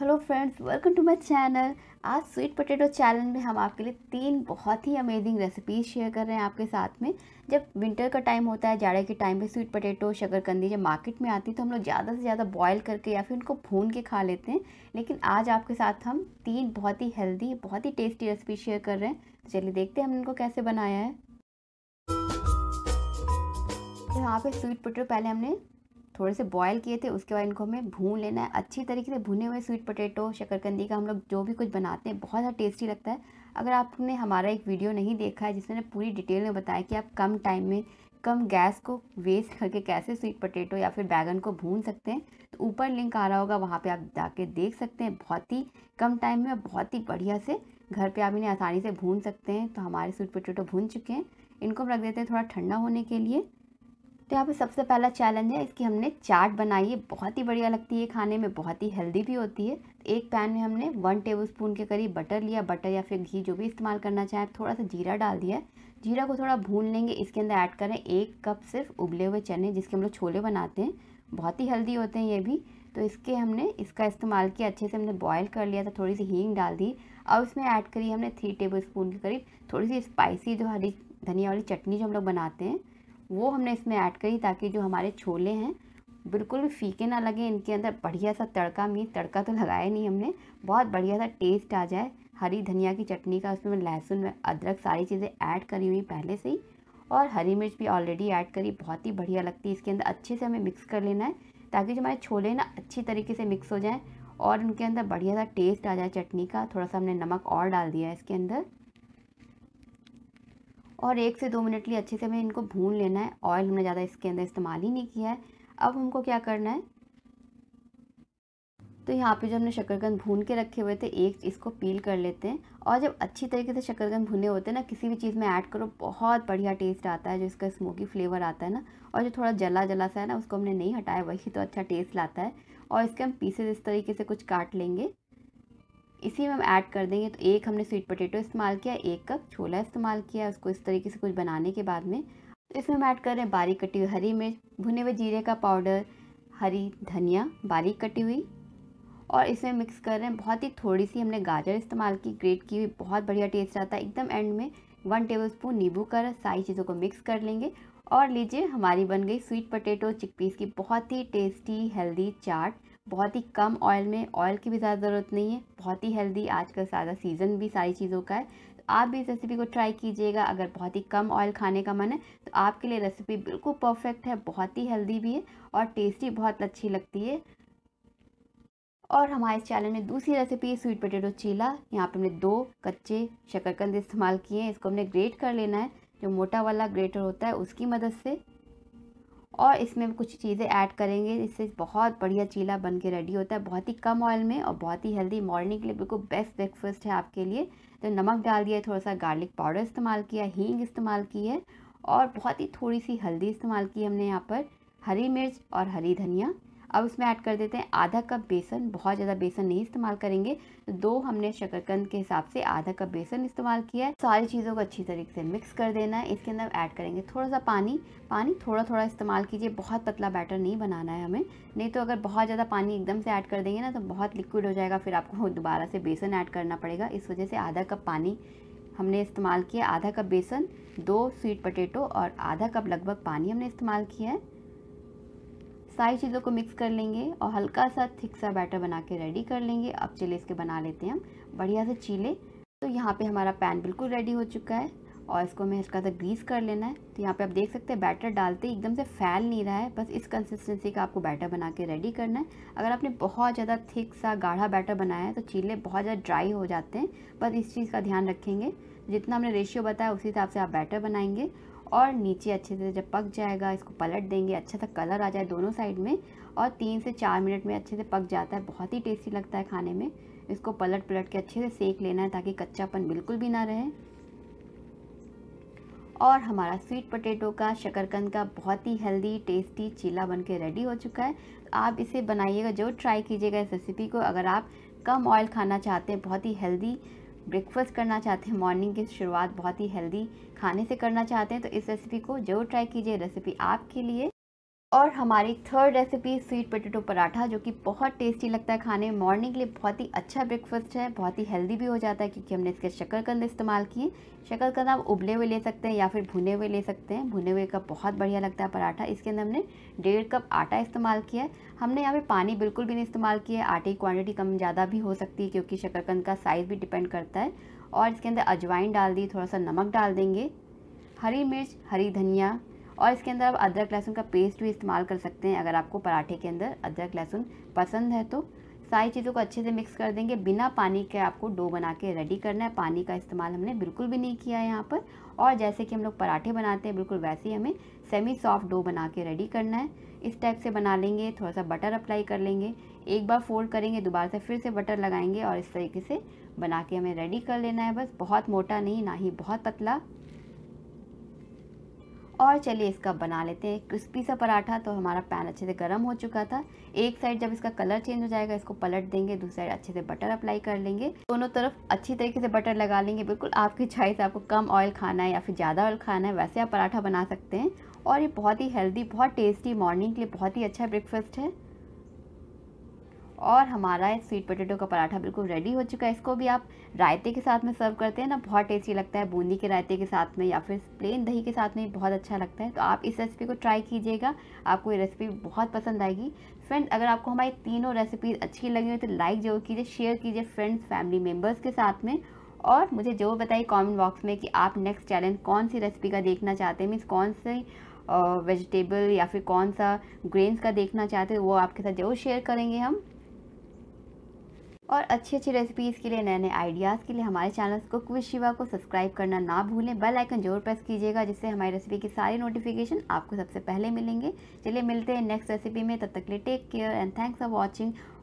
hello friends welcome to my channel आज sweet potato challenge में हम आपके लिए तीन बहुत ही अमेजिंग रेसिपीज शेयर कर रहे हैं आपके साथ में जब विंटर का टाइम होता है जाड़े के टाइम पे स्वीट पोटैटो शक्करकंदी जब मार्केट में आती है तो हम लोग ज़्यादा से ज़्यादा बॉयल करके या फिर उनको भून के खा लेते हैं लेकिन आज आपके साथ हम तीन बहुत ही हेल्दी बहुत ही टेस्टी रेसिपी शेयर कर रहे हैं तो चलिए देखते हैं हमने इनको कैसे बनाया है यहाँ पर स्वीट पोटैटो पहले हमने थोड़े से बॉयल किए थे उसके बाद इनको हमें भून लेना है अच्छी तरीके से भुने हुए स्वीट पोटैटो शकरकंदी का हम लोग जो भी कुछ बनाते हैं बहुत ज़्यादा टेस्टी लगता है अगर आपने हमारा एक वीडियो नहीं देखा है जिसमें पूरी डिटेल में बताया कि आप कम टाइम में कम गैस को वेस्ट करके कैसे स्वीट पोटैटो या फिर बैगन को भून सकते हैं तो ऊपर लिंक आ रहा होगा वहाँ पे आप जाके देख सकते हैं बहुत ही कम टाइम में और बहुत ही बढ़िया से घर पे आप इन्हें आसानी से भून सकते हैं तो हमारे स्वीट पोटैटो भून चुके हैं इनको हम रख देते हैं थोड़ा ठंडा होने के लिए तो यहाँ पे सबसे पहला चैलेंज है इसकी हमने चाट बनाई है बहुत ही बढ़िया लगती है खाने में बहुत ही हेल्दी भी होती है एक पैन में हमने वन टेबलस्पून के करीब बटर लिया बटर या फिर घी जो भी इस्तेमाल करना चाहें थोड़ा सा जीरा डाल दिया जीरा को थोड़ा भून लेंगे इसके अंदर ऐड करें एक कप सिर्फ उबले हुए चने जिसके हम लोग छोले बनाते हैं बहुत ही हेल्दी होते हैं ये भी तो इसके हमने इसका इस्तेमाल किया अच्छे से हमने बॉयल कर लिया था थोड़ी सी हींग डाल दी और इसमें ऐड करी हमने थ्री टेबल स्पून के करीब थोड़ी सी स्पाइसी जो हरी धनिया वाली चटनी जो हम लोग बनाते हैं वो हमने इसमें ऐड करी ताकि जो हमारे छोले हैं बिल्कुल भी फीके ना लगे इनके अंदर बढ़िया सा तड़का मीन तड़का तो लगाया नहीं हमने बहुत बढ़िया सा टेस्ट आ जाए हरी धनिया की चटनी का उसमें लहसुन में अदरक सारी चीज़ें ऐड करी हुई पहले से ही और हरी मिर्च भी ऑलरेडी ऐड करी बहुत ही बढ़िया लगती है इसके अंदर अच्छे से हमें मिक्स कर लेना है ताकि जो हमारे छोले ना अच्छी तरीके से मिक्स हो जाएँ और उनके अंदर बढ़िया सा टेस्ट आ जाए चटनी का थोड़ा सा हमने नमक और डाल दिया है इसके अंदर और एक से दो मिनट लिए अच्छे से हमें इनको भून लेना है ऑयल हमने ज़्यादा इसके अंदर इस्तेमाल ही नहीं किया है अब हमको क्या करना है तो यहाँ पे जो हमने शकरकंद भून के रखे हुए थे एक इसको पील कर लेते हैं और जब अच्छी तरीके से शकरकंद भुने होते हैं ना किसी भी चीज़ में ऐड करो बहुत बढ़िया टेस्ट आता है जो इसका स्मोकी फ्लेवर आता है ना और जो थोड़ा जला जला सा है ना उसको हमने नहीं हटाया वही तो अच्छा टेस्ट लाता है और इसके हम पीसेज इस तरीके से कुछ काट लेंगे इसी में हम ऐड कर देंगे तो एक हमने स्वीट पोटैटो इस्तेमाल किया एक कप छोला इस्तेमाल किया उसको इस तरीके से कुछ बनाने के बाद में तो इसमें हम ऐड कर रहे हैं बारीक कटी हुई हरी मिर्च भुने हुए जीरे का पाउडर हरी धनिया बारीक कटी हुई और इसमें मिक्स कर रहे हैं बहुत ही थोड़ी सी हमने गाजर इस्तेमाल की ग्रेट की हुई बहुत बढ़िया टेस्ट आता है एकदम एंड में वन टेबल स्पून नींबू का रस सारी चीज़ों को मिक्स कर लेंगे और लीजिए हमारी बन गई स्वीट पोटैटो चिकपीस की बहुत ही टेस्टी हेल्दी चाट बहुत ही कम ऑयल में ऑयल की भी ज़्यादा ज़रूरत नहीं है बहुत ही हेल्दी आजकल सारा सीज़न भी सारी चीज़ों का है तो आप भी इस रेसिपी को ट्राई कीजिएगा अगर बहुत ही कम ऑयल खाने का मन है तो आपके लिए रेसिपी बिल्कुल परफेक्ट है बहुत ही हेल्दी भी है और टेस्टी बहुत अच्छी लगती है और हमारे इस चैनल में दूसरी रेसिपी है स्वीट पोटेटो चीला यहाँ पर हमने दो कच्चे शकरकंद इस्तेमाल किए हैं इसको हमने ग्रेट कर लेना है जो मोटा वाला ग्रेटर होता है उसकी मदद से और इसमें कुछ चीज़ें ऐड करेंगे इससे बहुत बढ़िया चीला बन के रेडी होता है बहुत ही कम ऑयल में और बहुत ही हेल्दी मॉर्निंग के लिए बिल्कुल बेस्ट ब्रेकफास्ट है आपके लिए तो नमक डाल दिया थोड़ा सा गार्लिक पाउडर इस्तेमाल किया हींग इस्तेमाल की है और बहुत ही थोड़ी सी हल्दी इस्तेमाल की हमने यहाँ पर हरी मिर्च और हरी धनिया अब उसमें ऐड कर देते हैं आधा कप बेसन बहुत ज़्यादा बेसन नहीं इस्तेमाल करेंगे दो हमने शकरकंद के हिसाब से आधा कप बेसन इस्तेमाल किया है सारी चीज़ों को अच्छी तरीके से मिक्स कर देना है इसके अंदर ऐड करेंगे थोड़ा सा पानी पानी थोड़ा थोड़ा इस्तेमाल कीजिए बहुत पतला बैटर नहीं बनाना है हमें नहीं तो अगर बहुत ज़्यादा पानी एकदम से ऐड कर देंगे ना तो बहुत लिक्विड हो जाएगा फिर आपको दोबारा से बेसन ऐड करना पड़ेगा इस वजह से आधा कप पानी हमने इस्तेमाल किया आधा कप बेसन दो स्वीट पटेटो और आधा कप लगभग पानी हमने इस्तेमाल किया है सारी चीज़ों को मिक्स कर लेंगे और हल्का सा थिक सा बैटर बना के रेडी कर लेंगे अब चले इसके बना लेते हैं हम बढ़िया से चीले तो यहाँ पे हमारा पैन बिल्कुल रेडी हो चुका है और इसको हमें हल्का सा ग्रीस कर लेना है तो यहाँ पे आप देख सकते हैं बैटर डालते ही एकदम से फैल नहीं रहा है बस इस कंसिस्टेंसी का आपको बैटर बना के रेडी करना है अगर आपने बहुत ज़्यादा थिक सा गाढ़ा बैटर बनाया है तो चीले बहुत ज़्यादा ड्राई हो जाते हैं बस इस चीज़ का ध्यान रखेंगे जितना हमने रेशियो बताया उसी हिसाब से आप बैटर बनाएंगे और नीचे अच्छे से जब पक जाएगा इसको पलट देंगे अच्छा सा कलर आ जाए दोनों साइड में और तीन से चार मिनट में अच्छे से पक जाता है बहुत ही टेस्टी लगता है खाने में इसको पलट पलट के अच्छे से सेक लेना है ताकि कच्चापन बिल्कुल भी ना रहे और हमारा स्वीट पोटैटो का शकरकंद का बहुत ही हेल्दी टेस्टी चीला बन के रेडी हो चुका है आप इसे बनाइएगा जो ट्राई कीजिएगा इस रेसिपी को अगर आप कम ऑयल खाना चाहते हैं बहुत ही हेल्दी ब्रेकफास्ट करना चाहते हैं मॉर्निंग की शुरुआत बहुत ही हेल्दी खाने से करना चाहते हैं तो इस रेसिपी को जरूर ट्राई कीजिए रेसिपी आपके लिए और हमारी third recipe sweet potato paratha जो कि बहुत टेस्टी लगता है खाने में मॉर्निंग के लिए बहुत ही अच्छा ब्रेकफास्ट है बहुत ही हेल्दी भी हो जाता है क्योंकि हमने इसके शक्करकंद इस्तेमाल किए शक्करकंद आप उबले हुए ले सकते हैं या फिर भुने हुए ले सकते हैं भुने हुए का बहुत बढ़िया लगता है पराठा इसके अंदर हमने डेढ़ कप आटा इस्तेमाल किया है हमने यहाँ पे पानी बिल्कुल भी नहीं इस्तेमाल किया है आटे की क्वांटिटी कम ज़्यादा भी हो सकती है क्योंकि शक्करकंद का साइज़ भी डिपेंड करता है और इसके अंदर अजवाइन डाल दी थोड़ा सा नमक डाल देंगे हरी मिर्च हरी धनिया और इसके अंदर आप अदरक लहसुन का पेस्ट भी इस्तेमाल कर सकते हैं अगर आपको पराठे के अंदर अदरक लहसुन पसंद है तो सारी चीज़ों को अच्छे से मिक्स कर देंगे बिना पानी के आपको डो बना के रेडी करना है पानी का इस्तेमाल हमने बिल्कुल भी नहीं किया है यहाँ पर और जैसे कि हम लोग पराठे बनाते हैं बिल्कुल वैसे ही हमें सेमी सॉफ्ट डो बना के रेडी करना है इस टाइप से बना लेंगे थोड़ा सा बटर अप्लाई कर लेंगे एक बार फोल्ड करेंगे दोबारा से फिर से बटर लगाएंगे और इस तरीके से बना के हमें रेडी कर लेना है बस बहुत मोटा नहीं ना ही बहुत पतला और चलिए इसका बना लेते हैं क्रिस्पी सा पराठा तो हमारा पैन अच्छे से गर्म हो चुका था एक साइड जब इसका कलर चेंज हो जाएगा इसको पलट देंगे दूसरी साइड अच्छे से बटर अप्लाई कर लेंगे दोनों तरफ अच्छी तरीके से बटर लगा लेंगे बिल्कुल आपकी छाई से आपको कम ऑयल खाना है या फिर ज़्यादा ऑयल खाना है वैसे आप पराठा बना सकते हैं और ये बहुत ही हेल्दी बहुत टेस्टी मॉर्निंग के लिए बहुत ही अच्छा ब्रेकफास्ट है और हमारा स्वीट पोटैटो का पराठा बिल्कुल रेडी हो चुका है इसको भी आप रायते के साथ में सर्व करते हैं ना बहुत टेस्टी लगता है बूंदी के रायते के साथ में या फिर प्लेन दही के साथ में बहुत अच्छा लगता है तो आप इस रेसिपी को ट्राई कीजिएगा आपको ये रेसिपी बहुत पसंद आएगी फ्रेंड अगर आपको हमारी तीनों रेसिपीज़ अच्छी लगी हो तो लाइक जरूर कीजिए शेयर कीजिए फ्रेंड्स फैमिली मेम्बर्स के साथ में और मुझे जरूर बताइए कॉमेंट बॉक्स में कि आप नेक्स्ट चैलेंज कौन सी रेसिपी का देखना चाहते हैं मीन्स कौन सी वेजिटेबल या फिर कौन सा ग्रेन्स का देखना चाहते हो वो आपके साथ ज़रूर शेयर करेंगे हम और अच्छी अच्छी रेसिपीज़ के लिए नए नए आइडियाज़ के लिए हमारे चैनल कुक विद शिवा को सब्सक्राइब करना ना भूलें बेल आइकन जरूर प्रेस कीजिएगा जिससे हमारी रेसिपी की सारी नोटिफिकेशन आपको सबसे पहले मिलेंगे चलिए मिलते हैं नेक्स्ट रेसिपी में तब तक के लिए take care and thanks for watching